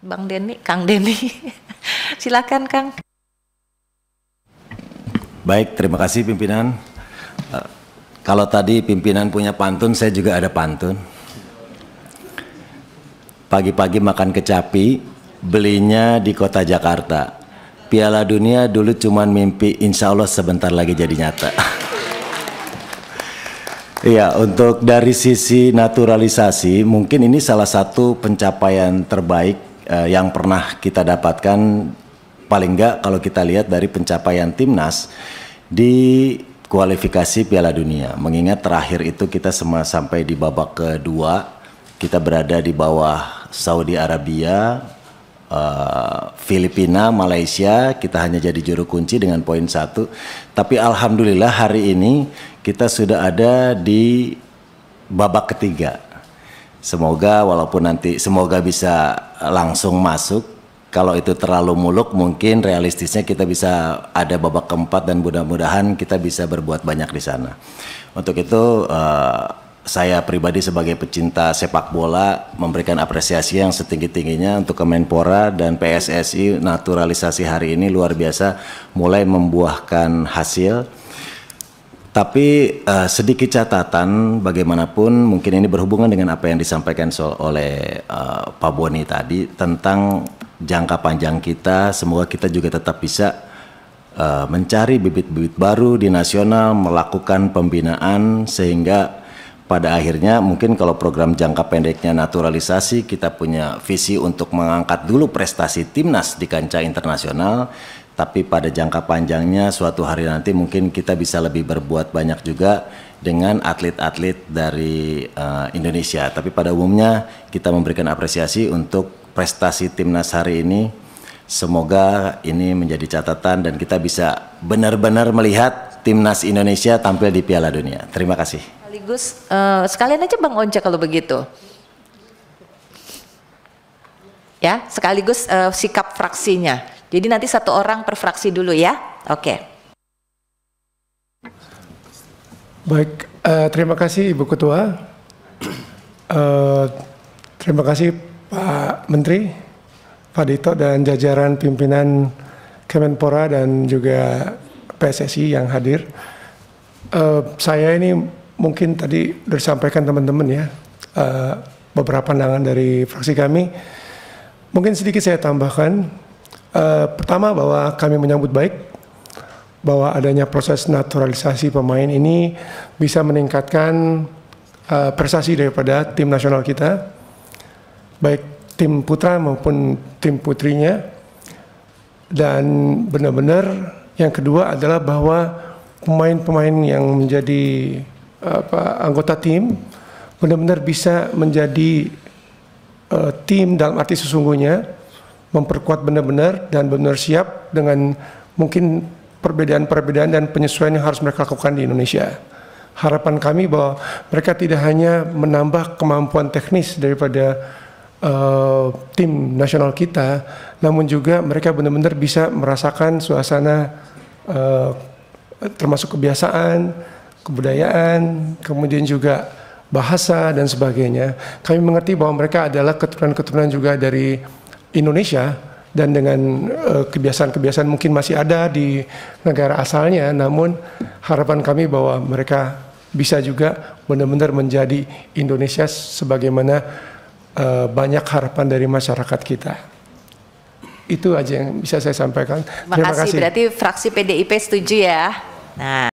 Bang Denny, Kang Denny. Silakan Kang. Baik, terima kasih pimpinan. Uh, kalau tadi pimpinan punya pantun, saya juga ada pantun. Pagi-pagi makan kecapi, belinya di kota Jakarta. Piala dunia dulu cuma mimpi, insya Allah sebentar lagi jadi nyata. Iya, untuk dari sisi naturalisasi, mungkin ini salah satu pencapaian terbaik uh, yang pernah kita dapatkan paling enggak kalau kita lihat dari pencapaian timnas di kualifikasi Piala Dunia. Mengingat terakhir itu kita semua sampai di babak kedua, kita berada di bawah Saudi Arabia, uh, Filipina, Malaysia, kita hanya jadi juru kunci dengan poin satu. Tapi alhamdulillah hari ini kita sudah ada di babak ketiga Semoga walaupun nanti semoga bisa langsung masuk. Kalau itu terlalu muluk mungkin realistisnya kita bisa ada babak keempat dan mudah-mudahan kita bisa berbuat banyak di sana. Untuk itu uh, saya pribadi sebagai pecinta sepak bola memberikan apresiasi yang setinggi-tingginya untuk Kemenpora dan PSSI naturalisasi hari ini luar biasa mulai membuahkan hasil tapi uh, sedikit catatan, bagaimanapun mungkin ini berhubungan dengan apa yang disampaikan so oleh uh, Pak Boni tadi tentang jangka panjang kita. Semoga kita juga tetap bisa uh, mencari bibit-bibit baru di nasional, melakukan pembinaan sehingga pada akhirnya mungkin kalau program jangka pendeknya naturalisasi kita punya visi untuk mengangkat dulu prestasi timnas di kancah internasional tapi pada jangka panjangnya suatu hari nanti mungkin kita bisa lebih berbuat banyak juga dengan atlet-atlet dari uh, Indonesia. Tapi pada umumnya kita memberikan apresiasi untuk prestasi timnas hari ini. Semoga ini menjadi catatan dan kita bisa benar-benar melihat timnas Indonesia tampil di Piala Dunia. Terima kasih. Sekaligus uh, sekalian aja Bang Onca kalau begitu ya sekaligus uh, sikap fraksinya jadi nanti satu orang per fraksi dulu ya. Oke. Baik, uh, terima kasih Ibu Ketua. Uh, terima kasih Pak Menteri, Pak Dito dan jajaran pimpinan Kemenpora dan juga PSSI yang hadir. Uh, saya ini mungkin tadi disampaikan teman-teman ya, uh, beberapa pandangan dari fraksi kami. Mungkin sedikit saya tambahkan, Eh, pertama bahwa kami menyambut baik bahwa adanya proses naturalisasi pemain ini bisa meningkatkan uh, prestasi daripada tim nasional kita, baik tim putra maupun tim putrinya. Dan benar-benar yang kedua adalah bahwa pemain-pemain yang menjadi apa, anggota tim benar-benar bisa menjadi uh, tim dalam arti sesungguhnya memperkuat benar-benar dan benar siap dengan mungkin perbedaan-perbedaan dan penyesuaian yang harus mereka lakukan di Indonesia. Harapan kami bahwa mereka tidak hanya menambah kemampuan teknis daripada uh, tim nasional kita, namun juga mereka benar-benar bisa merasakan suasana uh, termasuk kebiasaan, kebudayaan, kemudian juga bahasa dan sebagainya. Kami mengerti bahwa mereka adalah keturunan-keturunan juga dari Indonesia dan dengan eh, kebiasaan-kebiasaan uh, mungkin masih ada di negara asalnya, namun harapan kami bahwa mereka bisa juga benar-benar menjadi Indonesia sebagaimana uh, banyak harapan dari masyarakat kita. Itu aja yang bisa saya sampaikan. Terima kasih. Terima kasih. Berarti fraksi PDIP setuju ya? Nah.